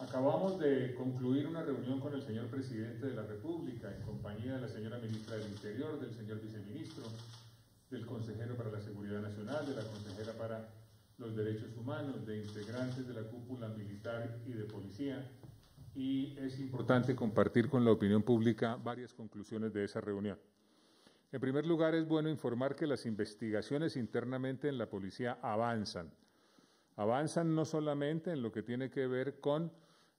Acabamos de concluir una reunión con el señor presidente de la República en compañía de la señora ministra del Interior, del señor viceministro, del consejero para la Seguridad Nacional, de la consejera para los Derechos Humanos, de integrantes de la cúpula militar y de policía. Y es importante compartir con la opinión pública varias conclusiones de esa reunión. En primer lugar, es bueno informar que las investigaciones internamente en la policía avanzan. Avanzan no solamente en lo que tiene que ver con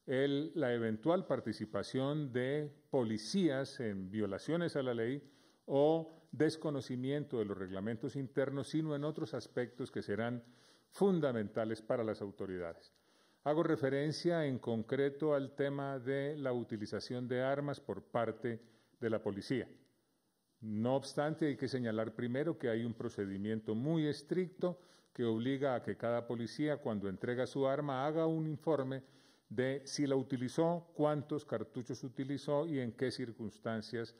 la eventual participación de policías en violaciones a la ley o desconocimiento de los reglamentos internos, sino en otros aspectos que serán fundamentales para las autoridades. Hago referencia en concreto al tema de la utilización de armas por parte de la policía. No obstante, hay que señalar primero que hay un procedimiento muy estricto que obliga a que cada policía, cuando entrega su arma, haga un informe de si la utilizó, cuántos cartuchos utilizó y en qué circunstancias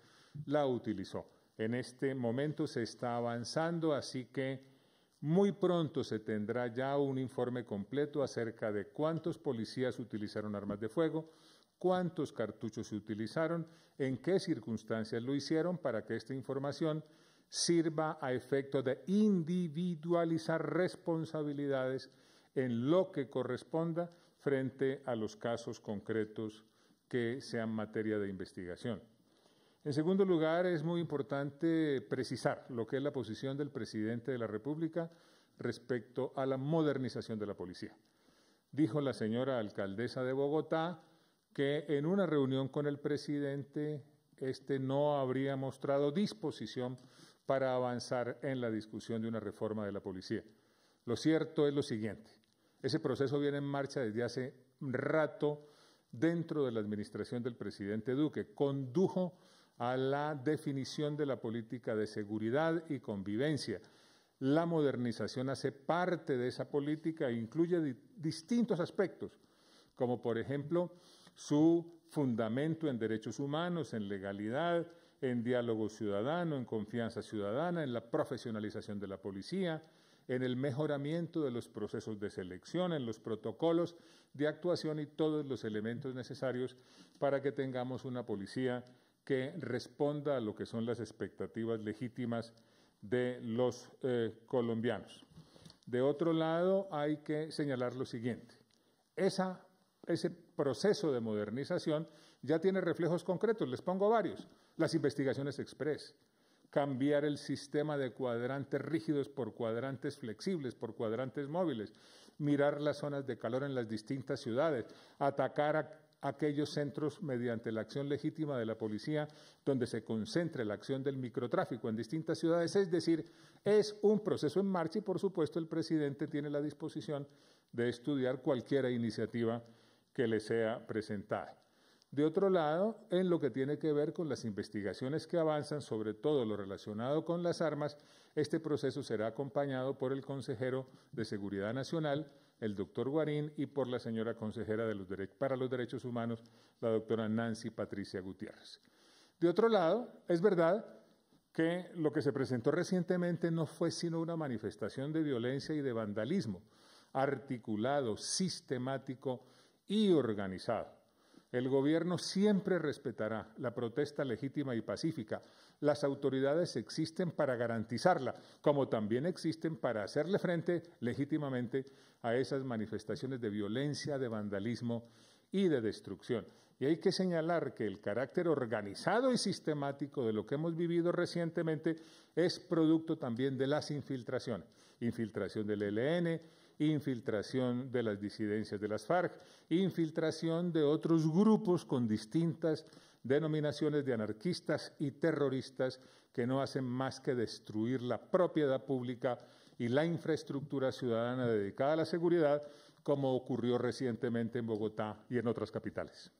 la utilizó. En este momento se está avanzando, así que muy pronto se tendrá ya un informe completo acerca de cuántos policías utilizaron armas de fuego, cuántos cartuchos se utilizaron, en qué circunstancias lo hicieron, para que esta información sirva a efecto de individualizar responsabilidades en lo que corresponda frente a los casos concretos que sean materia de investigación. En segundo lugar, es muy importante precisar lo que es la posición del presidente de la República respecto a la modernización de la policía. Dijo la señora alcaldesa de Bogotá que en una reunión con el presidente, este no habría mostrado disposición para avanzar en la discusión de una reforma de la policía. Lo cierto es lo siguiente. Ese proceso viene en marcha desde hace rato dentro de la administración del presidente Duque. Condujo a la definición de la política de seguridad y convivencia. La modernización hace parte de esa política e incluye distintos aspectos, como por ejemplo su fundamento en derechos humanos, en legalidad, en diálogo ciudadano, en confianza ciudadana, en la profesionalización de la policía, en el mejoramiento de los procesos de selección, en los protocolos de actuación y todos los elementos necesarios para que tengamos una policía que responda a lo que son las expectativas legítimas de los eh, colombianos. De otro lado, hay que señalar lo siguiente. ese proceso de modernización ya tiene reflejos concretos. Les pongo varios. Las investigaciones express, cambiar el sistema de cuadrantes rígidos por cuadrantes flexibles, por cuadrantes móviles, mirar las zonas de calor en las distintas ciudades, atacar a aquellos centros mediante la acción legítima de la policía donde se concentre la acción del microtráfico en distintas ciudades. Es decir, es un proceso en marcha y, por supuesto, el presidente tiene la disposición de estudiar cualquier iniciativa que le sea presentada. De otro lado, en lo que tiene que ver con las investigaciones que avanzan, sobre todo lo relacionado con las armas, este proceso será acompañado por el consejero de Seguridad Nacional, el doctor Guarín, y por la señora consejera de los para los Derechos Humanos, la doctora Nancy Patricia Gutiérrez. De otro lado, es verdad que lo que se presentó recientemente no fue sino una manifestación de violencia y de vandalismo, articulado, sistemático y organizado el gobierno siempre respetará la protesta legítima y pacífica. Las autoridades existen para garantizarla, como también existen para hacerle frente legítimamente a esas manifestaciones de violencia, de vandalismo y de destrucción. Y hay que señalar que el carácter organizado y sistemático de lo que hemos vivido recientemente es producto también de las infiltraciones. Infiltración del ELN, infiltración de las disidencias de las FARC, infiltración de otros grupos con distintas denominaciones de anarquistas y terroristas que no hacen más que destruir la propiedad pública y la infraestructura ciudadana dedicada a la seguridad, como ocurrió recientemente en Bogotá y en otras capitales.